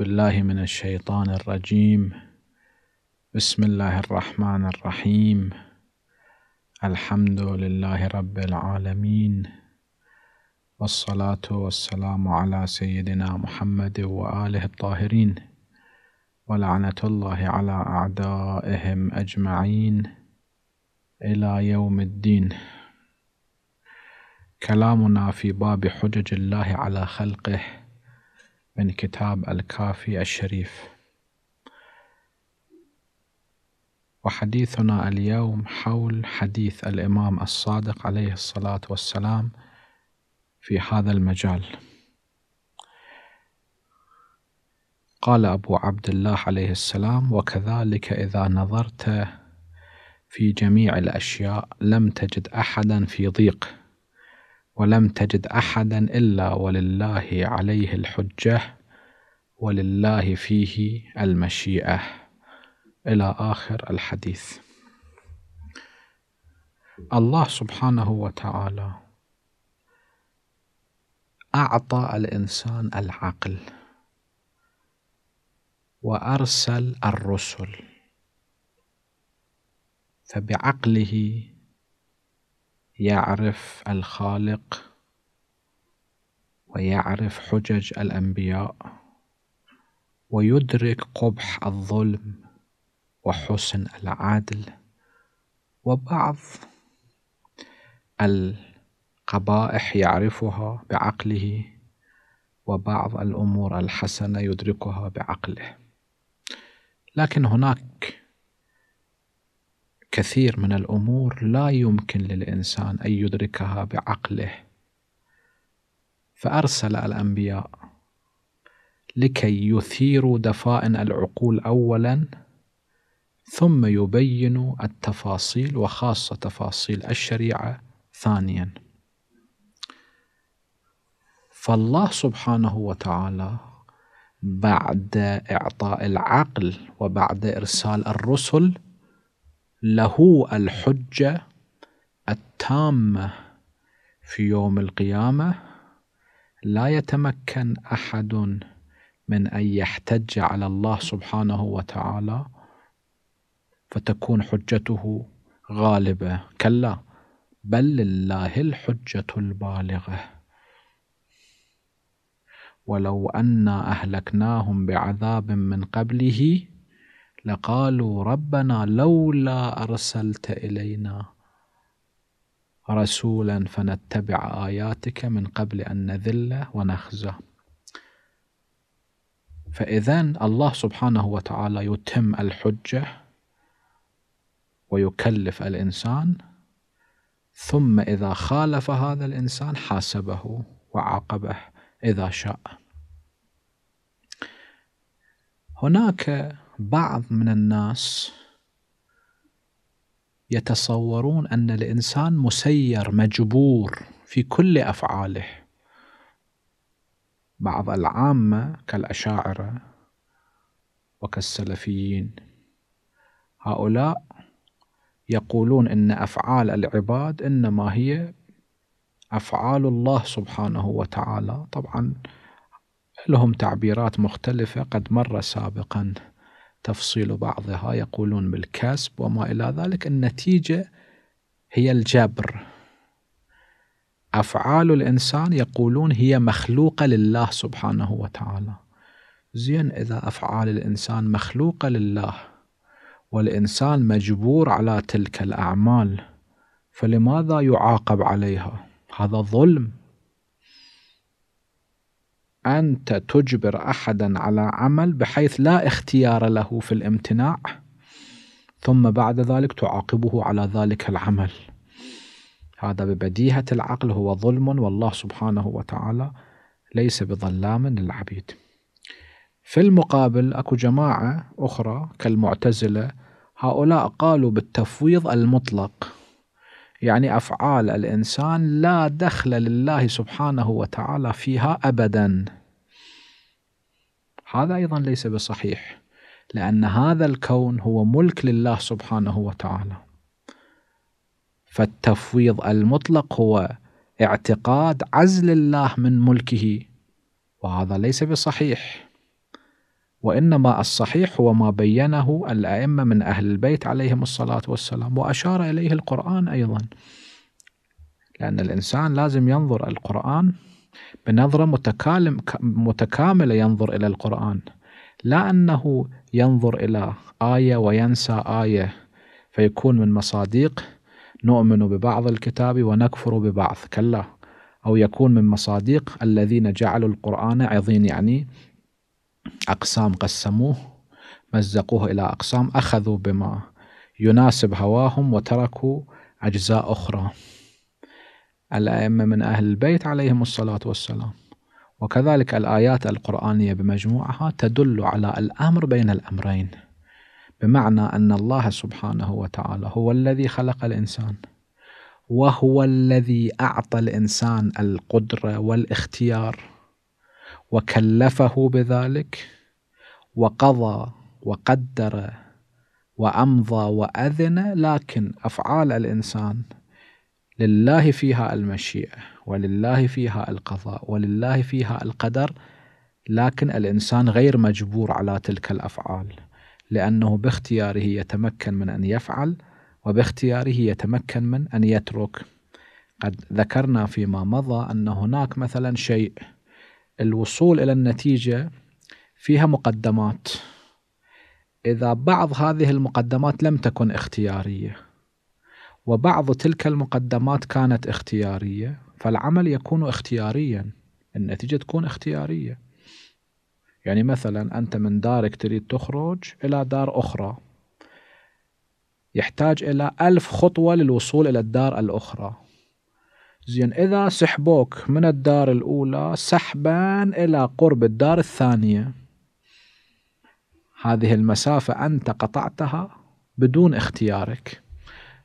بالله من الشيطان الرجيم بسم الله الرحمن الرحيم الحمد لله رب العالمين والصلاة والسلام على سيدنا محمد وآله الطاهرين ولعنة الله على أعدائهم أجمعين إلى يوم الدين كلامنا في باب حجج الله على خلقه من كتاب الكافي الشريف وحديثنا اليوم حول حديث الامام الصادق عليه الصلاه والسلام في هذا المجال قال ابو عبد الله عليه السلام وكذلك اذا نظرت في جميع الاشياء لم تجد احدا في ضيق ولم تجد أحدا إلا ولله عليه الحجة ولله فيه المشيئة إلى آخر الحديث الله سبحانه وتعالى أعطى الإنسان العقل وأرسل الرسل فبعقله يعرف الخالق ويعرف حجج الانبياء ويدرك قبح الظلم وحسن العدل وبعض القبائح يعرفها بعقله وبعض الامور الحسنه يدركها بعقله لكن هناك كثير من الامور لا يمكن للانسان ان يدركها بعقله فارسل الانبياء لكي يثيروا دفائن العقول اولا ثم يبينوا التفاصيل وخاصه تفاصيل الشريعه ثانيا فالله سبحانه وتعالى بعد اعطاء العقل وبعد ارسال الرسل له الحجة التامة في يوم القيامة لا يتمكن أحد من أن يحتج على الله سبحانه وتعالى فتكون حجته غالبة كلا بل لله الحجة البالغة ولو أنا أهلكناهم بعذاب من قبله لقالوا ربنا لولا أرسلت إلينا رسولا فنتبع آياتك من قبل أن نذل ونخزى فإذا الله سبحانه وتعالى يتم الحجة ويكلف الإنسان ثم إذا خالف هذا الإنسان حاسبه وعاقبه إذا شاء هناك بعض من الناس يتصورون ان الانسان مسير مجبور في كل افعاله بعض العامه كالاشاعره وكالسلفيين هؤلاء يقولون ان افعال العباد انما هي افعال الله سبحانه وتعالى طبعا لهم تعبيرات مختلفه قد مر سابقا تفصيل بعضها يقولون بالكسب وما إلى ذلك النتيجة هي الجبر أفعال الإنسان يقولون هي مخلوقة لله سبحانه وتعالى زين إذا أفعال الإنسان مخلوقة لله والإنسان مجبور على تلك الأعمال فلماذا يعاقب عليها هذا ظلم أنت تجبر أحدا على عمل بحيث لا اختيار له في الامتناع ثم بعد ذلك تعاقبه على ذلك العمل هذا ببديهة العقل هو ظلم والله سبحانه وتعالى ليس بظلام للعبيد في المقابل أكو جماعة أخرى كالمعتزلة هؤلاء قالوا بالتفويض المطلق يعني أفعال الإنسان لا دخل لله سبحانه وتعالى فيها أبدا هذا أيضا ليس بصحيح لأن هذا الكون هو ملك لله سبحانه وتعالى فالتفويض المطلق هو اعتقاد عزل الله من ملكه وهذا ليس بصحيح وإنما الصحيح هو ما بينه الأئمة من أهل البيت عليهم الصلاة والسلام وأشار إليه القرآن أيضا لأن الإنسان لازم ينظر القرآن بنظرة متكالم متكاملة ينظر إلى القرآن لا أنه ينظر إلى آية وينسى آية فيكون من مصاديق نؤمن ببعض الكتاب ونكفر ببعض كلا أو يكون من مصاديق الذين جعلوا القرآن عظيم يعني أقسام قسموه مزقوه إلى أقسام أخذوا بما يناسب هواهم وتركوا أجزاء أخرى الأئمة من أهل البيت عليهم الصلاة والسلام وكذلك الآيات القرآنية بمجموعها تدل على الأمر بين الأمرين بمعنى أن الله سبحانه وتعالى هو الذي خلق الإنسان وهو الذي أعطى الإنسان القدرة والاختيار وكلفه بذلك وقضى وقدر وامضى واذن لكن افعال الانسان لله فيها المشيئه ولله فيها القضاء ولله فيها القدر لكن الانسان غير مجبور على تلك الافعال لانه باختياره يتمكن من ان يفعل وباختياره يتمكن من ان يترك قد ذكرنا فيما مضى ان هناك مثلا شيء الوصول الى النتيجه فيها مقدمات اذا بعض هذه المقدمات لم تكن اختياريه وبعض تلك المقدمات كانت اختياريه فالعمل يكون اختياريا النتيجه تكون اختياريه يعني مثلا انت من دارك تريد تخرج الى دار اخرى يحتاج الى ألف خطوه للوصول الى الدار الاخرى زين إذا سحبوك من الدار الأولى سحبا إلى قرب الدار الثانية هذه المسافة أنت قطعتها بدون اختيارك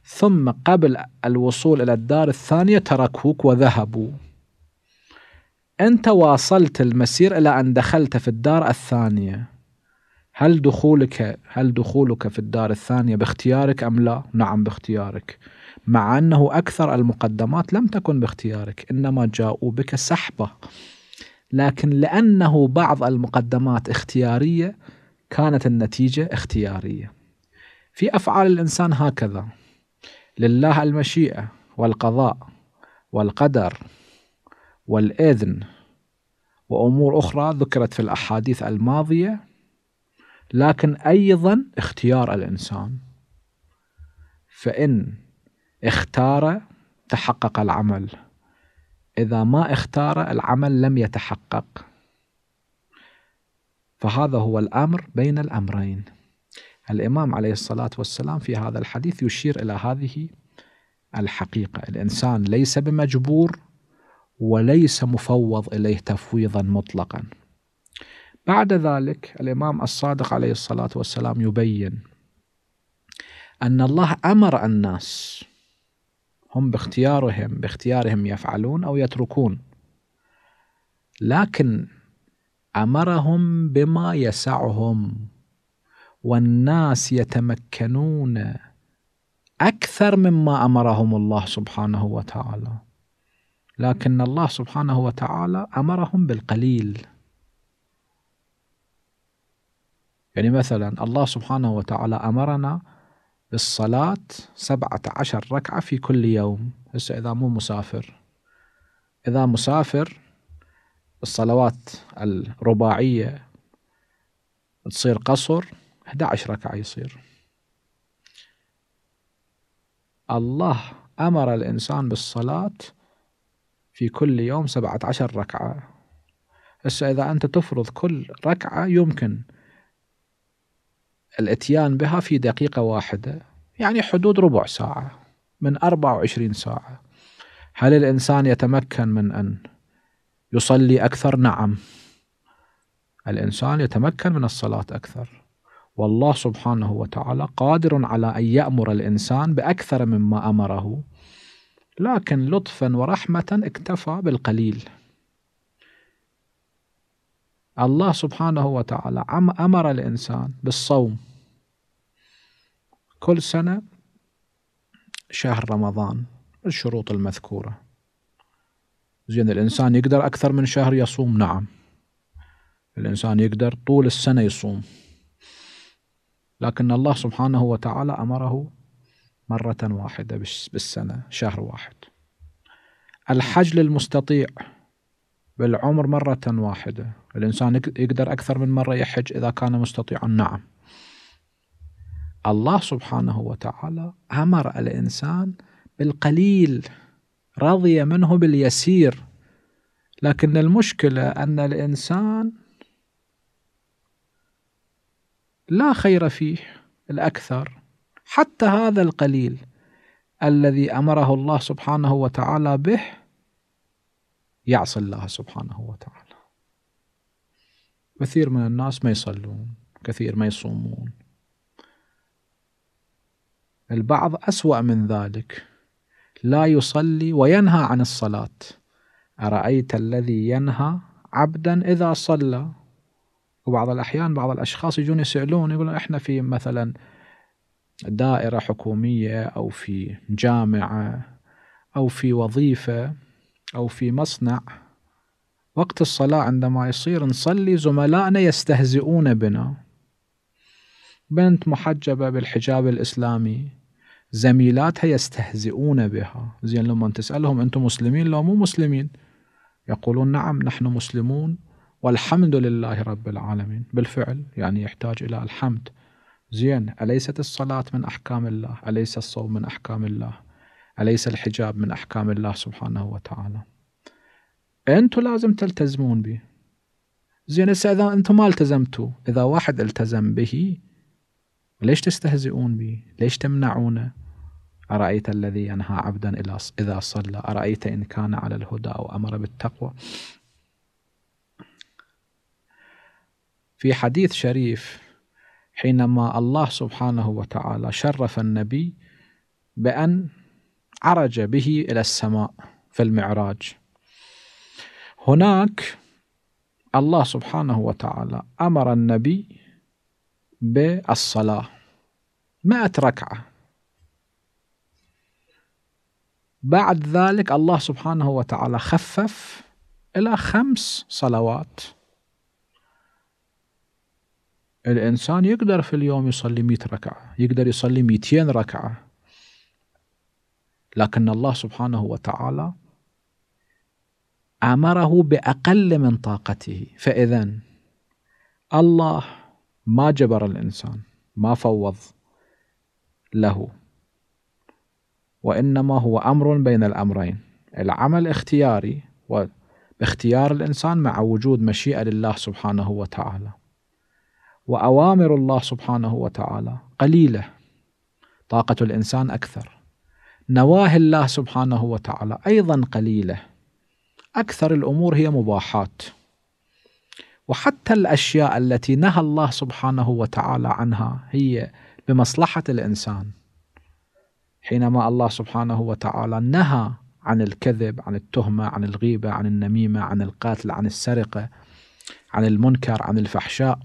ثم قبل الوصول إلى الدار الثانية تركوك وذهبوا أنت واصلت المسير إلى أن دخلت في الدار الثانية هل دخولك هل دخولك في الدار الثانية باختيارك أم لا؟ نعم باختيارك مع أنه أكثر المقدمات لم تكن باختيارك إنما جاءوا بك سحبة لكن لأنه بعض المقدمات اختيارية كانت النتيجة اختيارية في أفعال الإنسان هكذا لله المشيئة والقضاء والقدر والإذن وأمور أخرى ذكرت في الأحاديث الماضية لكن أيضا اختيار الإنسان فإن اختار تحقق العمل إذا ما اختار العمل لم يتحقق فهذا هو الأمر بين الأمرين الإمام عليه الصلاة والسلام في هذا الحديث يشير إلى هذه الحقيقة الإنسان ليس بمجبور وليس مفوض إليه تفويضا مطلقا بعد ذلك الإمام الصادق عليه الصلاة والسلام يبين أن الله أمر الناس هم باختيارهم باختيارهم يفعلون أو يتركون لكن أمرهم بما يسعهم والناس يتمكنون أكثر مما أمرهم الله سبحانه وتعالى لكن الله سبحانه وتعالى أمرهم بالقليل يعني مثلا الله سبحانه وتعالى أمرنا الصلاة سبعة عشر ركعة في كل يوم هسه إذا مو مسافر إذا مسافر الصلوات الرباعية تصير قصر 11 ركعة يصير الله أمر الإنسان بالصلاة في كل يوم 17 ركعة هسه إذا أنت تفرض كل ركعة يمكن الاتيان بها في دقيقة واحدة يعني حدود ربع ساعة من 24 ساعة هل الإنسان يتمكن من أن يصلي أكثر؟ نعم الإنسان يتمكن من الصلاة أكثر والله سبحانه وتعالى قادر على أن يأمر الإنسان بأكثر مما أمره لكن لطفا ورحمة اكتفى بالقليل الله سبحانه وتعالى أمر الإنسان بالصوم كل سنة شهر رمضان الشروط المذكورة زين الإنسان يقدر أكثر من شهر يصوم نعم الإنسان يقدر طول السنة يصوم لكن الله سبحانه وتعالى أمره مرة واحدة بالسنة شهر واحد الحج للمستطيع بالعمر مرة واحدة الإنسان يقدر أكثر من مرة يحج إذا كان مستطيعا نعم الله سبحانه وتعالى أمر الإنسان بالقليل رضي منه باليسير لكن المشكلة أن الإنسان لا خير فيه الأكثر حتى هذا القليل الذي أمره الله سبحانه وتعالى به يعصي الله سبحانه وتعالى كثير من الناس ما يصلون كثير ما يصومون البعض أسوأ من ذلك لا يصلي وينهى عن الصلاة أرأيت الذي ينهى عبدا إذا صلى وبعض الأحيان بعض الأشخاص يجون يسألون يقولون إحنا في مثلا دائرة حكومية أو في جامعة أو في وظيفة أو في مصنع وقت الصلاة عندما يصير نصلي زملائنا يستهزئون بنا بنت محجبة بالحجاب الإسلامي زميلاتها يستهزئون بها زين لما تسألهم أنتم مسلمين لو مو مسلمين يقولون نعم نحن مسلمون والحمد لله رب العالمين بالفعل يعني يحتاج إلى الحمد زين أليست الصلاة من أحكام الله أليس الصوم من أحكام الله أليس الحجاب من أحكام الله سبحانه وتعالى انتم لازم تلتزمون به زين هسه اذا انتم ما التزمتوا اذا واحد التزم به ليش تستهزئون به ليش تمنعونه أرأيت الذي ينهى عبدا إلى إذا صلى أرأيت إن كان على الهدى أو أمر بالتقوى في حديث شريف حينما الله سبحانه وتعالى شرف النبي بأن عرج به إلى السماء في المعراج هناك الله سبحانه وتعالى أمر النبي بالصلاة مائة ركعة بعد ذلك الله سبحانه وتعالى خفف إلى خمس صلوات الإنسان يقدر في اليوم يصلي مئة ركعة يقدر يصلي مئتين ركعة لكن الله سبحانه وتعالى امره باقل من طاقته فاذا الله ما جبر الانسان ما فوض له وانما هو امر بين الامرين العمل اختياري باختيار الانسان مع وجود مشيئه لله سبحانه وتعالى واوامر الله سبحانه وتعالى قليله طاقه الانسان اكثر نواهي الله سبحانه وتعالى ايضا قليله أكثر الأمور هي مباحات وحتى الأشياء التي نهى الله سبحانه وتعالى عنها هي بمصلحة الإنسان حينما الله سبحانه وتعالى نهى عن الكذب عن التهمة عن الغيبة عن النميمة عن القتل عن السرقة عن المنكر عن الفحشاء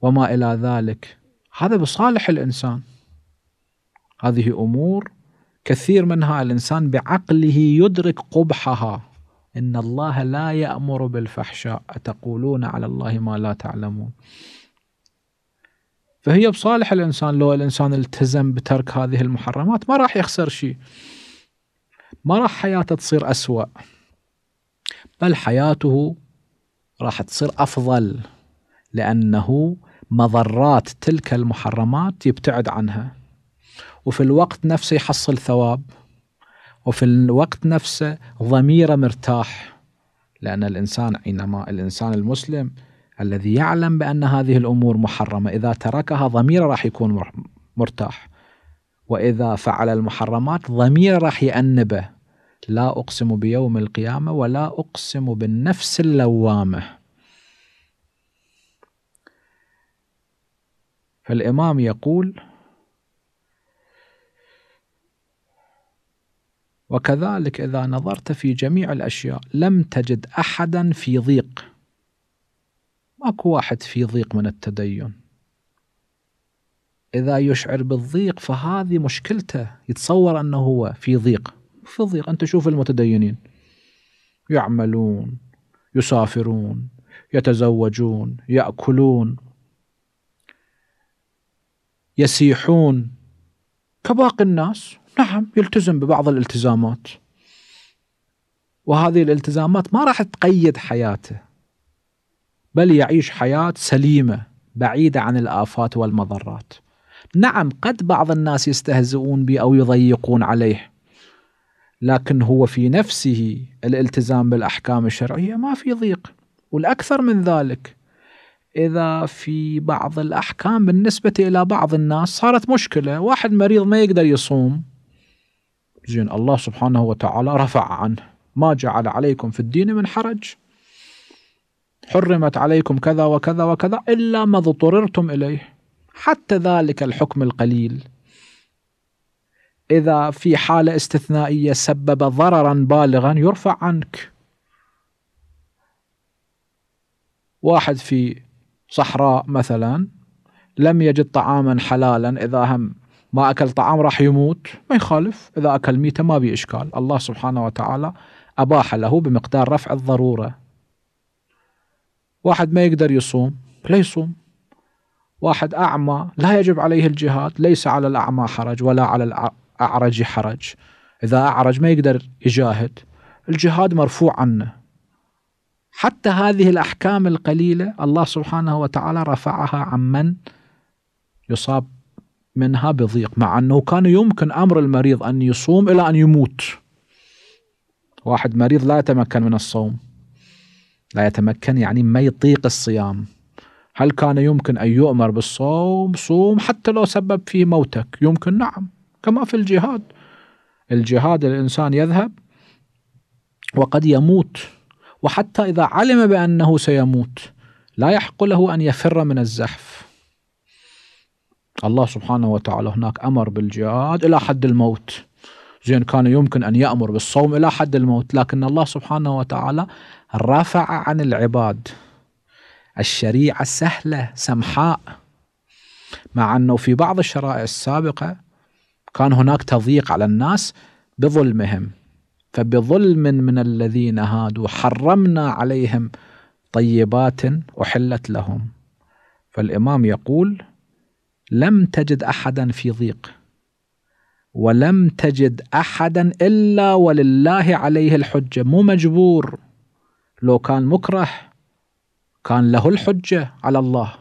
وما إلى ذلك هذا بصالح الإنسان هذه أمور كثير منها الإنسان بعقله يدرك قبحها إن الله لا يأمر بالفحشاء أتقولون على الله ما لا تعلمون فهي بصالح الإنسان لو الإنسان التزم بترك هذه المحرمات ما راح يخسر شيء ما راح حياته تصير أسوأ بل حياته راح تصير أفضل لأنه مضرات تلك المحرمات يبتعد عنها وفي الوقت نفسه يحصل ثواب وفي الوقت نفسه ضميره مرتاح لأن الإنسان حينما الإنسان المسلم الذي يعلم بأن هذه الأمور محرمة إذا تركها ضميره راح يكون مرتاح وإذا فعل المحرمات ضميره راح يأنبه لا أقسم بيوم القيامة ولا أقسم بالنفس اللوامة فالإمام يقول وكذلك إذا نظرت في جميع الأشياء لم تجد أحدا في ضيق ماكو واحد في ضيق من التدين إذا يشعر بالضيق فهذه مشكلته يتصور أنه هو في ضيق في ضيق أنت شوف المتدينين يعملون يسافرون يتزوجون يأكلون يسيحون كباقي الناس نعم يلتزم ببعض الالتزامات وهذه الالتزامات ما راح تقيد حياته بل يعيش حياة سليمة بعيدة عن الآفات والمضرات نعم قد بعض الناس يستهزئون به أو يضيقون عليه لكن هو في نفسه الالتزام بالأحكام الشرعية ما في ضيق والأكثر من ذلك إذا في بعض الأحكام بالنسبة إلى بعض الناس صارت مشكلة واحد مريض ما يقدر يصوم زين الله سبحانه وتعالى رفع عنه ما جعل عليكم في الدين من حرج حرمت عليكم كذا وكذا وكذا إلا ما اضطررتم إليه حتى ذلك الحكم القليل إذا في حالة استثنائية سبب ضررا بالغا يرفع عنك واحد في صحراء مثلا لم يجد طعاما حلالا إذا هم ما أكل طعام راح يموت ما يخالف إذا أكل ميتة ما بي إشكال الله سبحانه وتعالى أباح له بمقدار رفع الضرورة واحد ما يقدر يصوم لا يصوم واحد أعمى لا يجب عليه الجهاد ليس على الأعمى حرج ولا على الأعرج حرج إذا أعرج ما يقدر يجاهد الجهاد مرفوع عنه حتى هذه الأحكام القليلة الله سبحانه وتعالى رفعها عمن يصاب منها بضيق مع أنه كان يمكن أمر المريض أن يصوم إلى أن يموت واحد مريض لا يتمكن من الصوم لا يتمكن يعني ما يطيق الصيام هل كان يمكن أن يؤمر بالصوم صوم حتى لو سبب فيه موتك يمكن نعم كما في الجهاد الجهاد الإنسان يذهب وقد يموت وحتى إذا علم بأنه سيموت لا يحق له أن يفر من الزحف الله سبحانه وتعالى هناك أمر بالجهاد إلى حد الموت زين كان يمكن أن يأمر بالصوم إلى حد الموت لكن الله سبحانه وتعالى رفع عن العباد الشريعة سهله سمحاء مع أنه في بعض الشرائع السابقة كان هناك تضييق على الناس بظلمهم فبظلم من الذين هادوا حرمنا عليهم طيبات أحلت لهم فالإمام يقول لم تجد احدا في ضيق ولم تجد احدا الا ولله عليه الحجه مو مجبور لو كان مكره كان له الحجه على الله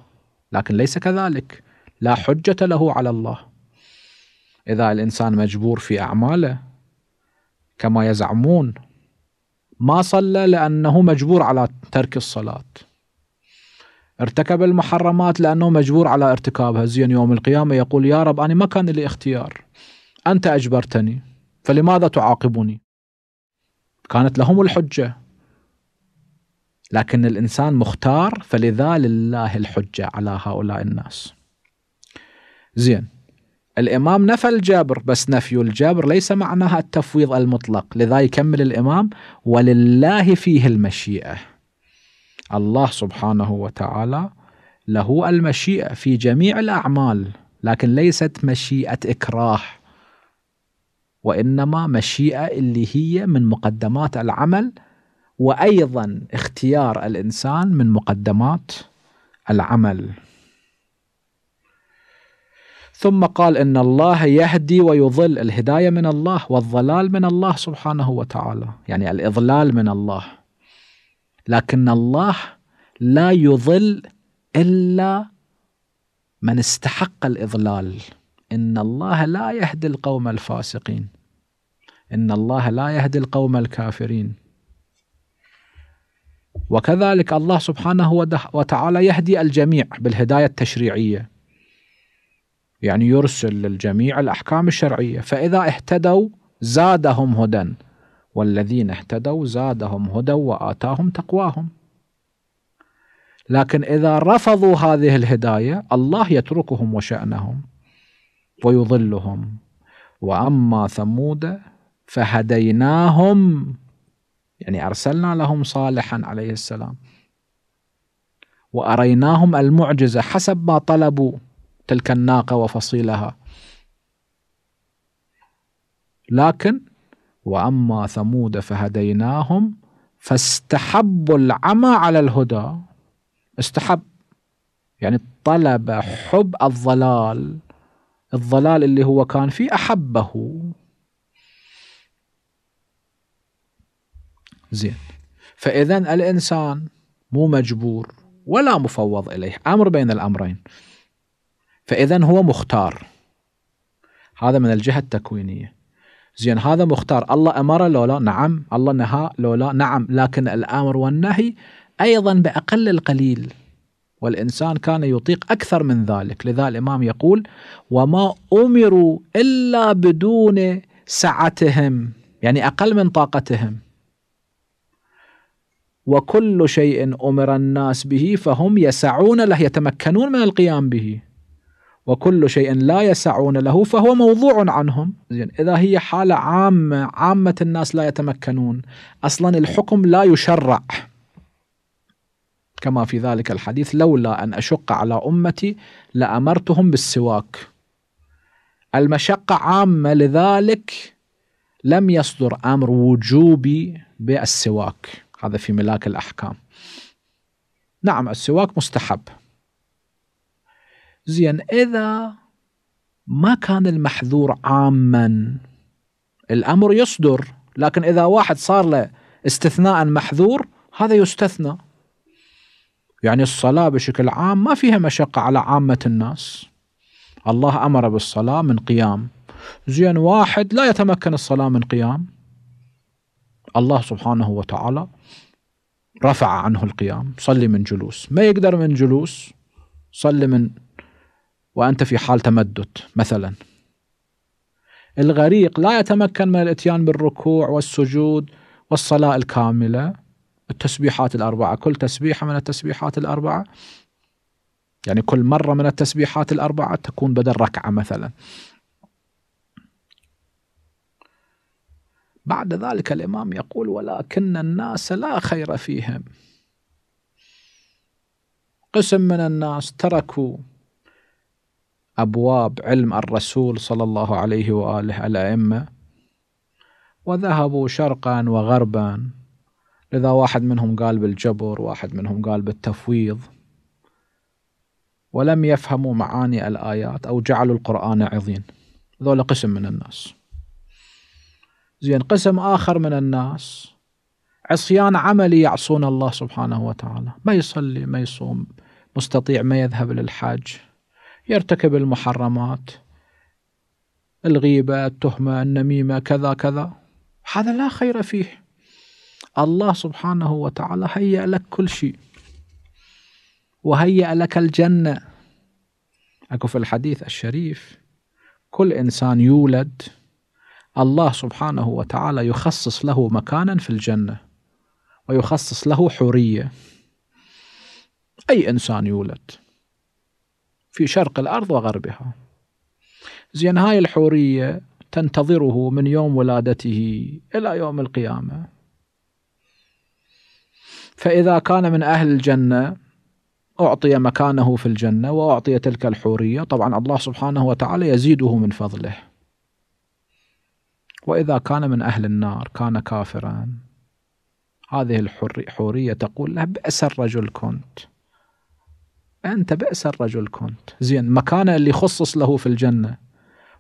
لكن ليس كذلك لا حجه له على الله اذا الانسان مجبور في اعماله كما يزعمون ما صلى لانه مجبور على ترك الصلاه ارتكب المحرمات لأنه مجبور على ارتكابها زين يوم القيامة يقول يا رب أنا ما كان لي اختيار أنت أجبرتني فلماذا تعاقبني كانت لهم الحجة لكن الإنسان مختار فلذا لله الحجة على هؤلاء الناس زين الإمام نفى الجبر بس نفي الجبر ليس معناها التفويض المطلق لذا يكمل الإمام ولله فيه المشيئة الله سبحانه وتعالى له المشيئة في جميع الأعمال لكن ليست مشيئة إكراه وإنما مشيئة اللي هي من مقدمات العمل وأيضا اختيار الإنسان من مقدمات العمل ثم قال إن الله يهدي ويضل الهداية من الله والضلال من الله سبحانه وتعالى يعني الإضلال من الله لكن الله لا يضل الا من استحق الاضلال ان الله لا يهدي القوم الفاسقين ان الله لا يهدي القوم الكافرين وكذلك الله سبحانه وتعالى يهدي الجميع بالهدايه التشريعيه يعني يرسل للجميع الاحكام الشرعيه فاذا اهتدوا زادهم هدى والذين اهتدوا زادهم هدى واتاهم تقواهم لكن اذا رفضوا هذه الهدايه الله يتركهم وشانهم ويضلهم واما ثمود فهديناهم يعني ارسلنا لهم صالحا عليه السلام واريناهم المعجزه حسب ما طلبوا تلك الناقه وفصيلها لكن واما ثمود فهديناهم فاستحبوا العمى على الهدى استحب يعني طلب حب الضلال الضلال اللي هو كان فيه احبه زين فاذا الانسان مو مجبور ولا مفوض اليه امر بين الامرين فاذا هو مختار هذا من الجهه التكوينيه زين هذا مختار الله امره لولا نعم الله نهى لولا نعم لكن الامر والنهي ايضا باقل القليل والإنسان كان يطيق أكثر من ذلك لذا الإمام يقول وما أمروا إلا بدون سعتهم يعني أقل من طاقتهم وكل شيء أمر الناس به فهم يسعون له يتمكنون من القيام به وكل شيء لا يسعون له فهو موضوع عنهم زين إذا هي حالة عامة عامة الناس لا يتمكنون أصلا الحكم لا يشرع كما في ذلك الحديث لولا أن أشق على أمتي لأمرتهم بالسواك المشقة عامة لذلك لم يصدر أمر وجوبي بالسواك هذا في ملاك الأحكام نعم السواك مستحب زين إذا ما كان المحذور عاما الأمر يصدر لكن إذا واحد صار له استثناء محذور هذا يستثنى يعني الصلاة بشكل عام ما فيها مشقة على عامة الناس الله أمر بالصلاة من قيام زين واحد لا يتمكن الصلاة من قيام الله سبحانه وتعالى رفع عنه القيام صلي من جلوس ما يقدر من جلوس صلي من وأنت في حال تمدد مثلا الغريق لا يتمكن من الاتيان بالركوع والسجود والصلاة الكاملة التسبيحات الأربعة كل تسبيحة من التسبيحات الأربعة يعني كل مرة من التسبيحات الأربعة تكون بدل ركعة مثلا بعد ذلك الإمام يقول ولكن الناس لا خير فيهم قسم من الناس تركوا أبواب علم الرسول صلى الله عليه وآله الأئمة وذهبوا شرقا وغربا لذا واحد منهم قال بالجبر واحد منهم قال بالتفويض ولم يفهموا معاني الآيات أو جعلوا القرآن عظيم ذول قسم من الناس زين قسم آخر من الناس عصيان عملي يعصون الله سبحانه وتعالى ما يصلي ما يصوم مستطيع ما يذهب للحاج يرتكب المحرمات الغيبة التهمة النميمة كذا كذا هذا لا خير فيه الله سبحانه وتعالى هيأ لك كل شيء وهيأ لك الجنة أكو في الحديث الشريف كل إنسان يولد الله سبحانه وتعالى يخصص له مكانا في الجنة ويخصص له حرية أي إنسان يولد في شرق الأرض وغربها زين هاي الحورية تنتظره من يوم ولادته إلى يوم القيامة فإذا كان من أهل الجنة أعطي مكانه في الجنة وأعطي تلك الحورية طبعا الله سبحانه وتعالى يزيده من فضله وإذا كان من أهل النار كان كافرا هذه الحورية تقول له بأس الرجل كنت أنت بئس الرجل كنت زين مكانه اللي خصص له في الجنة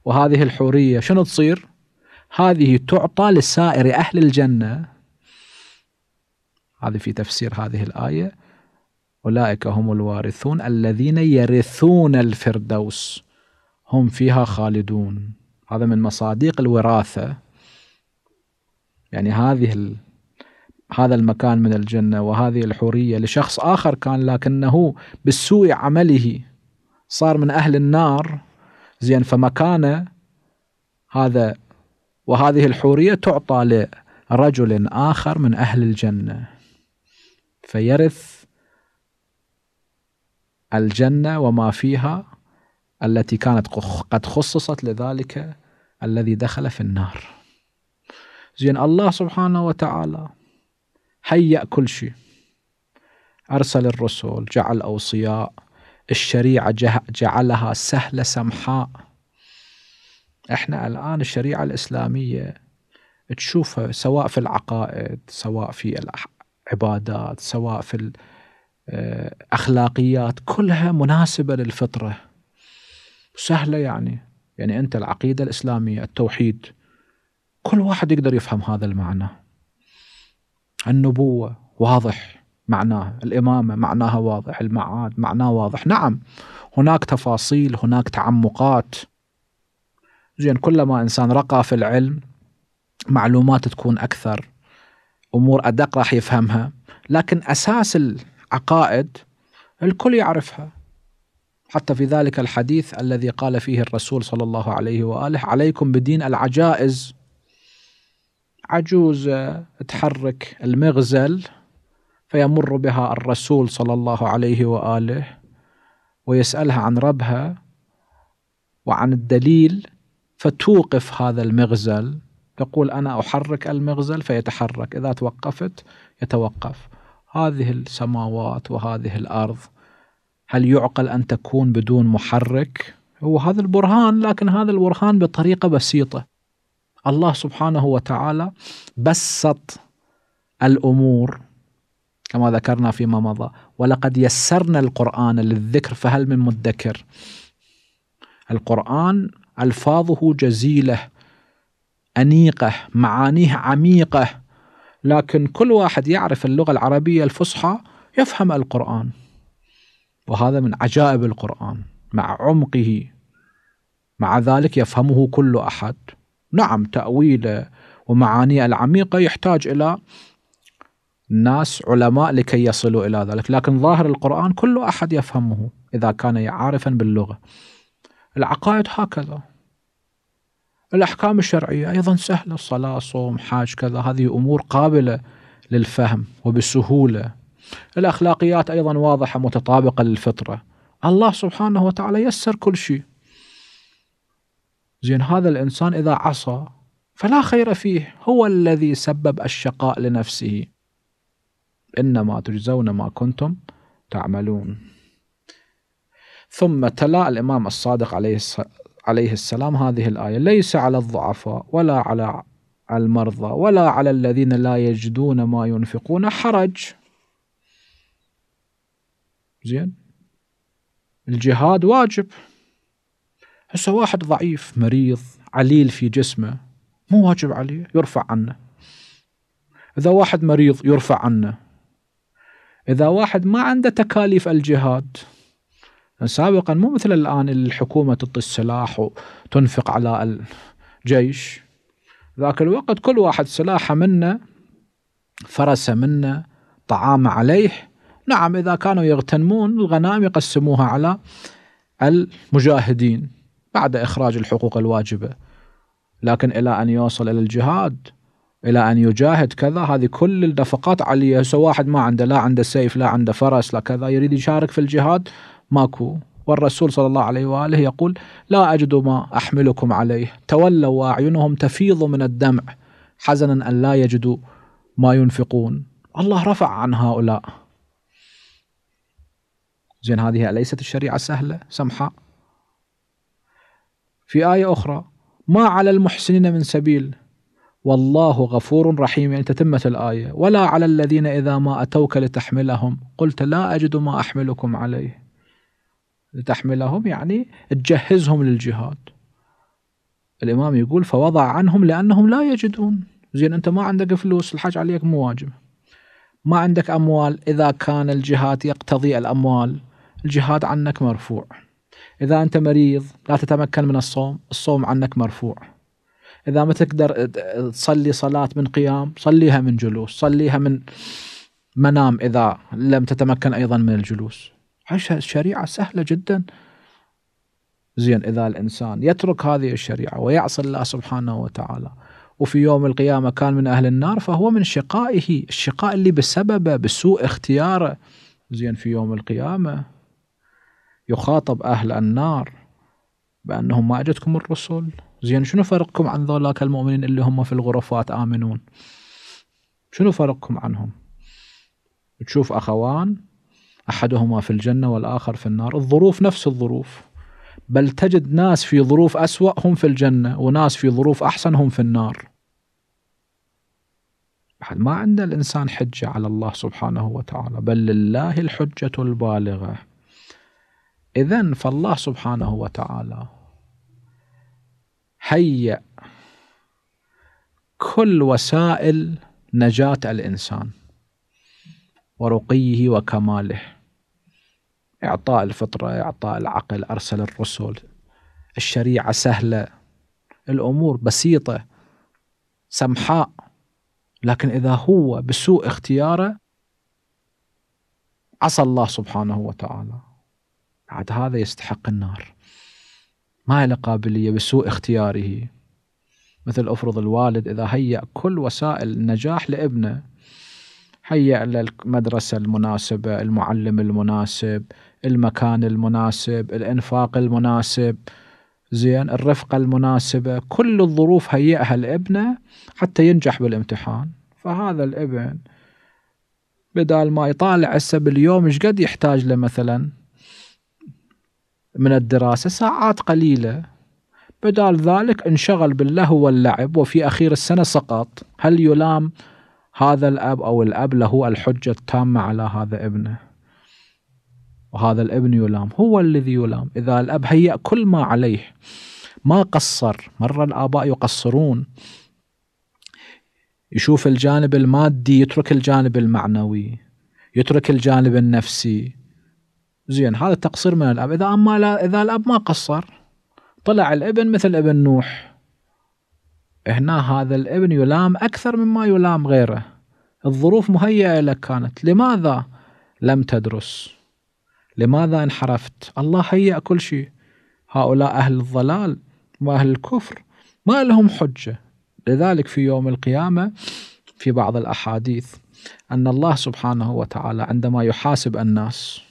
وهذه الحورية شنو تصير هذه تعطى لسائر أهل الجنة هذه في تفسير هذه الآية أولئك هم الوارثون الذين يرثون الفردوس هم فيها خالدون هذا من مصادق الوراثة يعني هذه هذا المكان من الجنه وهذه الحوريه لشخص اخر كان لكنه بالسوء عمله صار من اهل النار زين فمكانه هذا وهذه الحوريه تعطى لرجل اخر من اهل الجنه فيرث الجنه وما فيها التي كانت قد خصصت لذلك الذي دخل في النار زين الله سبحانه وتعالى هيأ كل شيء أرسل الرسل جعل أوصياء الشريعة جعلها سهلة سمحاء احنا الآن الشريعة الإسلامية تشوفها سواء في العقائد سواء في العبادات سواء في الأخلاقيات آه، كلها مناسبة للفطرة سهلة يعني يعني أنت العقيدة الإسلامية التوحيد كل واحد يقدر يفهم هذا المعنى النبوة واضح معناها الإمامة معناها واضح المعاد معناه واضح نعم هناك تفاصيل هناك تعمقات زين كلما إنسان رقى في العلم معلومات تكون أكثر أمور أدق راح يفهمها لكن أساس العقائد الكل يعرفها حتى في ذلك الحديث الذي قال فيه الرسول صلى الله عليه واله عليكم بدين العجائز عجوز آه، تحرك المغزل فيمر بها الرسول صلى الله عليه واله ويسالها عن ربها وعن الدليل فتوقف هذا المغزل تقول انا احرك المغزل فيتحرك اذا توقفت يتوقف هذه السماوات وهذه الارض هل يعقل ان تكون بدون محرك هو هذا البرهان لكن هذا البرهان بطريقه بسيطه الله سبحانه وتعالى بسط الامور كما ذكرنا فيما مضى ولقد يسرنا القران للذكر فهل من مدكر القران الفاظه جزيله انيقه معانيه عميقه لكن كل واحد يعرف اللغه العربيه الفصحى يفهم القران وهذا من عجائب القران مع عمقه مع ذلك يفهمه كل احد نعم تأويله ومعانيه العميقة يحتاج إلى ناس علماء لكي يصلوا إلى ذلك لكن ظاهر القرآن كل أحد يفهمه إذا كان عارفا باللغة العقائد هكذا الأحكام الشرعية أيضا سهلة الصلاة صوم حاج كذا هذه أمور قابلة للفهم وبسهولة الأخلاقيات أيضا واضحة متطابقة للفطرة الله سبحانه وتعالى يسر كل شيء زين هذا الإنسان إذا عصى فلا خير فيه هو الذي سبب الشقاء لنفسه إنما تجزون ما كنتم تعملون ثم تلا الإمام الصادق عليه عليه السلام هذه الآية ليس على الضعفاء ولا على المرضى ولا على الذين لا يجدون ما ينفقون حرج زين الجهاد واجب هسه واحد ضعيف مريض عليل في جسمه مو واجب عليه يرفع عنه إذا واحد مريض يرفع عنه إذا واحد ما عنده تكاليف الجهاد سابقا مو مثل الآن الحكومة تعطي السلاح وتنفق على الجيش ذاك الوقت كل واحد سلاحه منه فرسه منه طعام عليه نعم إذا كانوا يغتنمون الغنائم يقسموها على المجاهدين بعد إخراج الحقوق الواجبة لكن إلى أن يوصل إلى الجهاد إلى أن يجاهد كذا هذه كل النفقات عالية واحد ما عنده لا عنده سيف لا عنده فرس لا كذا يريد يشارك في الجهاد ماكو والرسول صلى الله عليه واله يقول: لا اجد ما احملكم عليه، تولوا واعينهم تفيض من الدمع حزنا ان لا يجدوا ما ينفقون. الله رفع عن هؤلاء. زين هذه أليست الشريعه سهله سمحة في آية أخرى ما على المحسنين من سبيل والله غفور رحيم يعني تتمت الآية ولا على الذين إذا ما أتوك لتحملهم قلت لا أجد ما أحملكم عليه لتحملهم يعني تجهزهم للجهاد الإمام يقول فوضع عنهم لأنهم لا يجدون زين أنت ما عندك فلوس الحاج عليك مواجب ما عندك أموال إذا كان الجهاد يقتضي الأموال الجهاد عنك مرفوع إذا أنت مريض لا تتمكن من الصوم الصوم عنك مرفوع إذا ما تقدر تصلي صلاة من قيام صليها من جلوس صليها من منام إذا لم تتمكن أيضا من الجلوس الشريعة سهلة جدا زين إذا الإنسان يترك هذه الشريعة ويعصي الله سبحانه وتعالى وفي يوم القيامة كان من أهل النار فهو من شقائه الشقاء اللي بسببه بسوء اختياره زين في يوم القيامة يخاطب أهل النار بأنهم ما أجتكم الرسل زين شنو فرقكم عن ذولاك المؤمنين اللي هم في الغرفات آمنون شنو فرقكم عنهم تشوف أخوان أحدهما في الجنة والآخر في النار الظروف نفس الظروف بل تجد ناس في ظروف أسوأ هم في الجنة وناس في ظروف أحسن هم في النار بعد ما عند الإنسان حجة على الله سبحانه وتعالى بل لله الحجة البالغة إذا فالله سبحانه وتعالى هيأ كل وسائل نجاة الإنسان ورقيه وكماله إعطاء الفطرة إعطاء العقل أرسل الرسل الشريعة سهلة الأمور بسيطة سمحاء لكن إذا هو بسوء اختياره عصى الله سبحانه وتعالى عاد هذا يستحق النار ما له قابلية بسوء اختياره مثل أفرض الوالد إذا هيأ كل وسائل النجاح لابنه هيأ له المدرسة المناسبة المعلم المناسب المكان المناسب الإنفاق المناسب زين الرفقة المناسبة كل الظروف هيئها لابنه حتى ينجح بالامتحان فهذا الابن بدال ما يطالع هسه باليوم ايش قد يحتاج له مثلا من الدراسة ساعات قليلة بدال ذلك انشغل باللهو واللعب وفي أخير السنة سقط هل يلام هذا الأب أو الأب له الحجة التامة على هذا ابنه وهذا الابن يلام هو الذي يلام إذا الأب هيأ كل ما عليه ما قصر مرة الآباء يقصرون يشوف الجانب المادي يترك الجانب المعنوي يترك الجانب النفسي زين هذا تقصير من الاب اذا اما لا اذا الاب ما قصر طلع الابن مثل ابن نوح هنا هذا الابن يلام اكثر مما يلام غيره الظروف مهيئه لك كانت لماذا لم تدرس لماذا انحرفت الله هيئ كل شيء هؤلاء اهل الضلال واهل الكفر ما لهم حجه لذلك في يوم القيامه في بعض الاحاديث ان الله سبحانه وتعالى عندما يحاسب الناس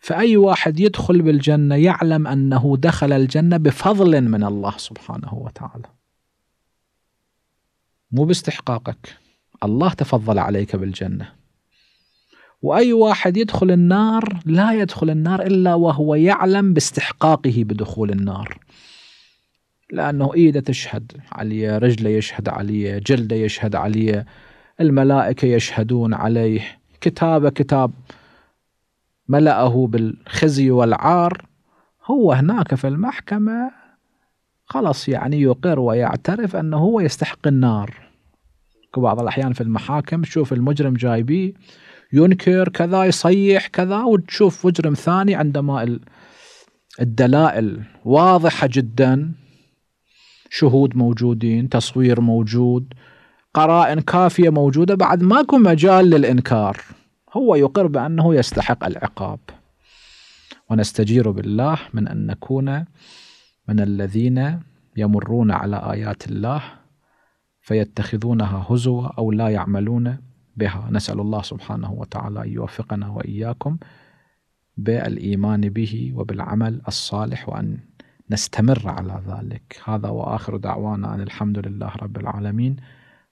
فأي واحد يدخل بالجنة يعلم أنه دخل الجنة بفضل من الله سبحانه وتعالى مو باستحقاقك الله تفضل عليك بالجنة وأي واحد يدخل النار لا يدخل النار إلا وهو يعلم باستحقاقه بدخول النار لأنه إيده تشهد عليه رجله يشهد عليه جلده يشهد عليه الملائكة يشهدون عليه كتابه كتاب ملأه بالخزي والعار هو هناك في المحكمة خلاص يعني يقر ويعترف أنه هو يستحق النار بعض الأحيان في المحاكم تشوف المجرم جايبيه ينكر كذا يصيح كذا وتشوف مجرم ثاني عندما الدلائل واضحة جدا شهود موجودين تصوير موجود قرائن كافية موجودة بعد ماكو مجال للإنكار هو يقر بأنه يستحق العقاب ونستجير بالله من أن نكون من الذين يمرون على آيات الله فيتخذونها هزوا أو لا يعملون بها نسأل الله سبحانه وتعالى أن يوفقنا وإياكم بالإيمان به وبالعمل الصالح وأن نستمر على ذلك هذا وآخر دعوانا أن الحمد لله رب العالمين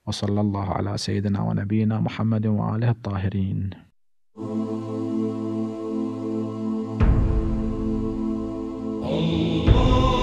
وصلى الله على سيدنا ونبينا محمد وآله الطاهرين Oh,